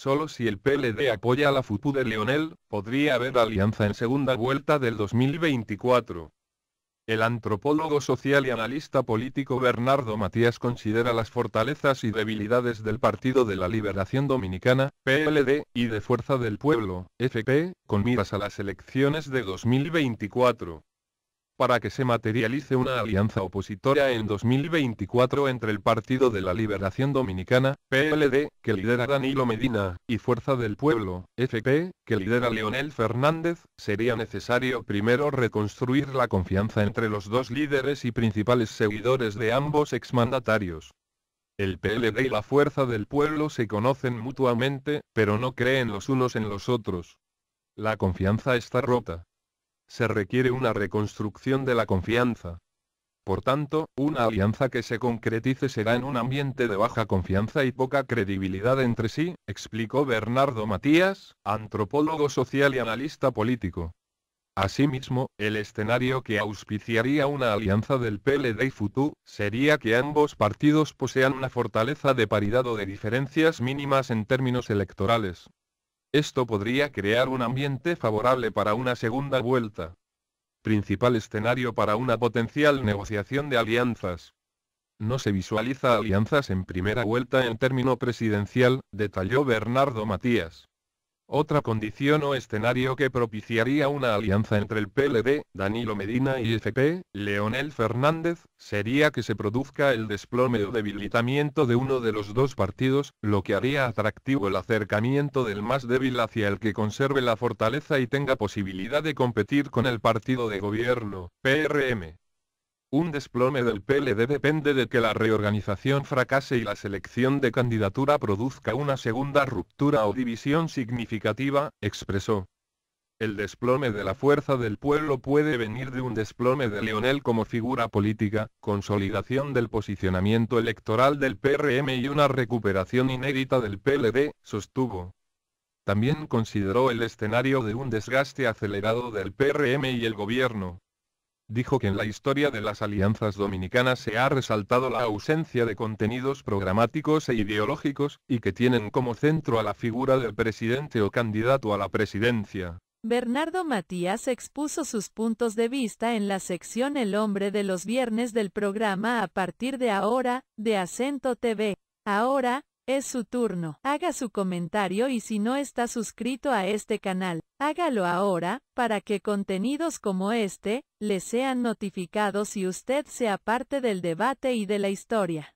Solo si el PLD apoya a la FUPU de Leonel, podría haber alianza en segunda vuelta del 2024. El antropólogo social y analista político Bernardo Matías considera las fortalezas y debilidades del Partido de la Liberación Dominicana, PLD, y de Fuerza del Pueblo, FP, con miras a las elecciones de 2024 para que se materialice una alianza opositora en 2024 entre el Partido de la Liberación Dominicana, PLD, que lidera Danilo Medina, y Fuerza del Pueblo, FP, que lidera Leonel Fernández, sería necesario primero reconstruir la confianza entre los dos líderes y principales seguidores de ambos exmandatarios. El PLD y la Fuerza del Pueblo se conocen mutuamente, pero no creen los unos en los otros. La confianza está rota se requiere una reconstrucción de la confianza. Por tanto, una alianza que se concretice será en un ambiente de baja confianza y poca credibilidad entre sí, explicó Bernardo Matías, antropólogo social y analista político. Asimismo, el escenario que auspiciaría una alianza del PLD y FUTU, sería que ambos partidos posean una fortaleza de paridad o de diferencias mínimas en términos electorales, esto podría crear un ambiente favorable para una segunda vuelta. Principal escenario para una potencial negociación de alianzas. No se visualiza alianzas en primera vuelta en término presidencial, detalló Bernardo Matías. Otra condición o escenario que propiciaría una alianza entre el PLD, Danilo Medina y FP, Leonel Fernández, sería que se produzca el desplome o debilitamiento de uno de los dos partidos, lo que haría atractivo el acercamiento del más débil hacia el que conserve la fortaleza y tenga posibilidad de competir con el partido de gobierno, PRM. Un desplome del PLD depende de que la reorganización fracase y la selección de candidatura produzca una segunda ruptura o división significativa, expresó. El desplome de la fuerza del pueblo puede venir de un desplome de Leonel como figura política, consolidación del posicionamiento electoral del PRM y una recuperación inédita del PLD, sostuvo. También consideró el escenario de un desgaste acelerado del PRM y el gobierno, dijo que en la historia de las alianzas dominicanas se ha resaltado la ausencia de contenidos programáticos e ideológicos, y que tienen como centro a la figura del presidente o candidato a la presidencia. Bernardo Matías expuso sus puntos de vista en la sección El hombre de los viernes del programa a partir de ahora, de Acento TV. Ahora, es su turno. Haga su comentario y si no está suscrito a este canal, hágalo ahora, para que contenidos como este, le sean notificados y usted sea parte del debate y de la historia.